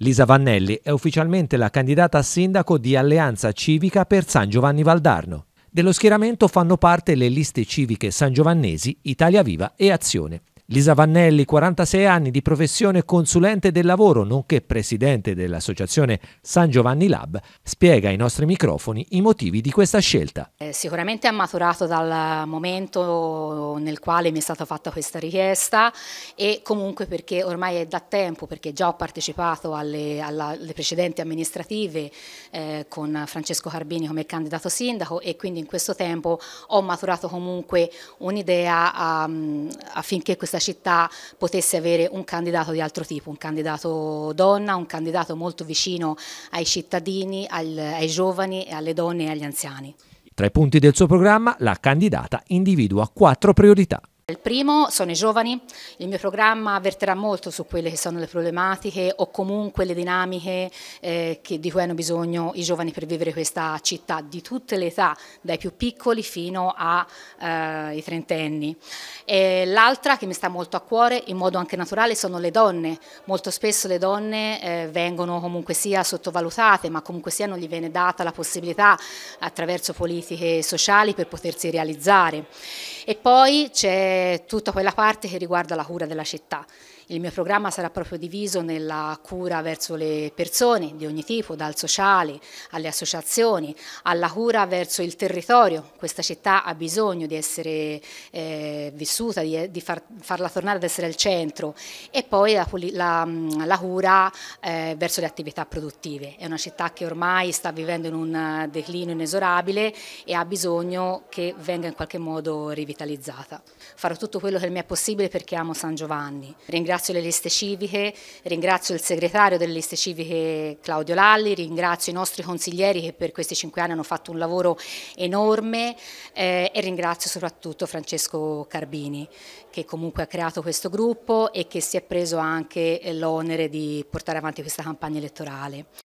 Lisa Vannelli è ufficialmente la candidata a sindaco di Alleanza Civica per San Giovanni Valdarno. Dello schieramento fanno parte le liste civiche sangiovannesi, Italia Viva e Azione. Lisa Vannelli, 46 anni, di professione consulente del lavoro, nonché presidente dell'associazione San Giovanni Lab, spiega ai nostri microfoni i motivi di questa scelta. Eh, sicuramente ha maturato dal momento nel quale mi è stata fatta questa richiesta e comunque perché ormai è da tempo, perché già ho partecipato alle, alle precedenti amministrative eh, con Francesco Carbini come candidato sindaco e quindi in questo tempo ho maturato comunque un'idea affinché questa nostra città potesse avere un candidato di altro tipo, un candidato donna, un candidato molto vicino ai cittadini, al, ai giovani, alle donne e agli anziani. Tra i punti del suo programma, la candidata individua quattro priorità. Il primo sono i giovani, il mio programma avverterà molto su quelle che sono le problematiche o comunque le dinamiche eh, che, di cui hanno bisogno i giovani per vivere questa città di tutte le età, dai più piccoli fino ai eh, trentenni. L'altra che mi sta molto a cuore in modo anche naturale sono le donne, molto spesso le donne eh, vengono comunque sia sottovalutate ma comunque sia non gli viene data la possibilità attraverso politiche sociali per potersi realizzare. E poi c'è tutta quella parte che riguarda la cura della città. Il mio programma sarà proprio diviso nella cura verso le persone di ogni tipo, dal sociale alle associazioni, alla cura verso il territorio. Questa città ha bisogno di essere eh, vissuta, di, di far, farla tornare ad essere al centro e poi la, la, la cura eh, verso le attività produttive. È una città che ormai sta vivendo in un declino inesorabile e ha bisogno che venga in qualche modo rivitalizzata rivitalizzata. Farò tutto quello che mi è possibile perché amo San Giovanni. Ringrazio le liste civiche, ringrazio il segretario delle liste civiche Claudio Lalli, ringrazio i nostri consiglieri che per questi cinque anni hanno fatto un lavoro enorme eh, e ringrazio soprattutto Francesco Carbini che comunque ha creato questo gruppo e che si è preso anche eh, l'onere di portare avanti questa campagna elettorale.